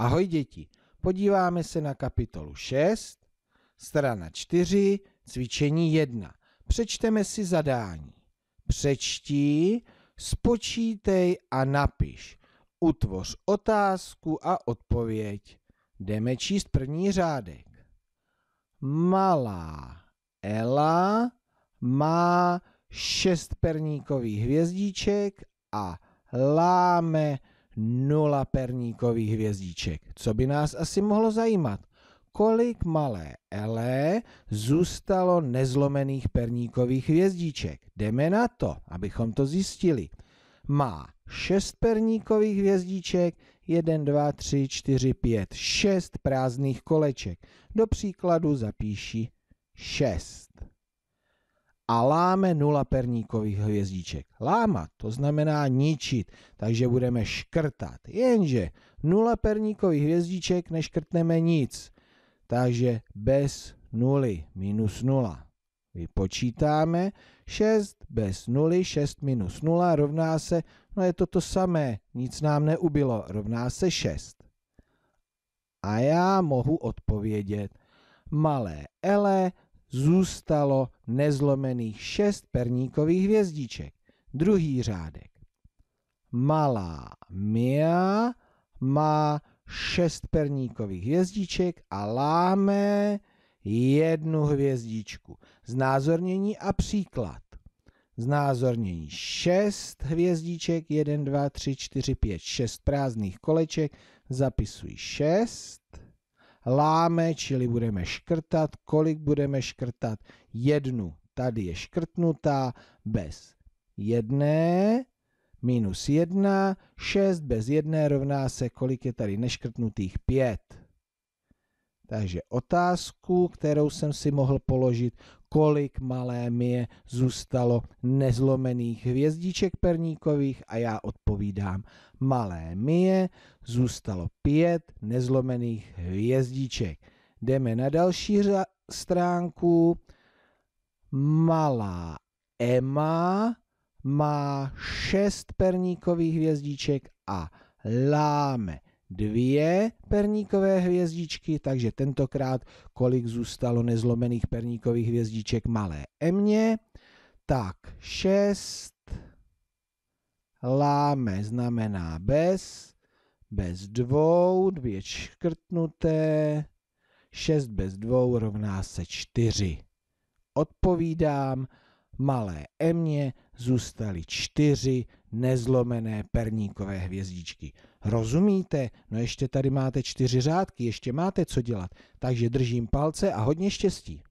Ahoj děti, podíváme se na kapitolu 6, strana 4, cvičení 1. Přečteme si zadání. Přečti, spočítej a napiš. Utvoř otázku a odpověď. Jdeme číst první řádek. Malá Ela má šest perníkových hvězdíček a láme Nula perníkových hvězdiček. Co by nás asi mohlo zajímat? Kolik malé Ele zůstalo nezlomených perníkových hvězdiček? Jdeme na to, abychom to zjistili. Má 6 perníkových hvězdiček, 1, 2, 3, 4, 5, 6 prázdných koleček. Do příkladu zapíši 6 a láme nula perníkových hvězdiček. Lámat, to znamená ničit, takže budeme škrtat. Jenže nula perníkových hvězdiček neškrtneme nic, takže bez nuly, minus nula. Vypočítáme 6 bez nuly, 6 minus 0 rovná se, no je to to samé, nic nám neubilo, rovná se 6. A já mohu odpovědět malé L zůstalo nezlomených šest perníkových hvězdiček. Druhý řádek. Malá Mia má šest perníkových hvězdiček a láme jednu hvězdičku. Znázornění a příklad. Znázornění 6 hvězdiček, 1, 2, 3, 4, 5, 6 prázdných koleček, zapisuji 6 láme, čili budeme škrtat. Kolik budeme škrtat? Jednu. Tady je škrtnutá bez jedné. Minus jedna. Šest bez jedné rovná se, kolik je tady neškrtnutých? Pět. Takže otázku, kterou jsem si mohl položit, kolik malé je zůstalo nezlomených hvězdiček perníkových a já odpovídám, malé je zůstalo pět nezlomených hvězdiček. Jdeme na další stránku. Malá Emma má šest perníkových hvězdiček a láme dvě perníkové hvězdičky, takže tentokrát kolik zůstalo nezlomených perníkových hvězdiček malé emně. tak 6 láme znamená bez, bez dvou, dvě škrtnuté, 6 bez dvou rovná se 4. Odpovídám, malé emně zůstaly čtyři nezlomené perníkové hvězdičky. Rozumíte? No ještě tady máte čtyři řádky, ještě máte co dělat. Takže držím palce a hodně štěstí.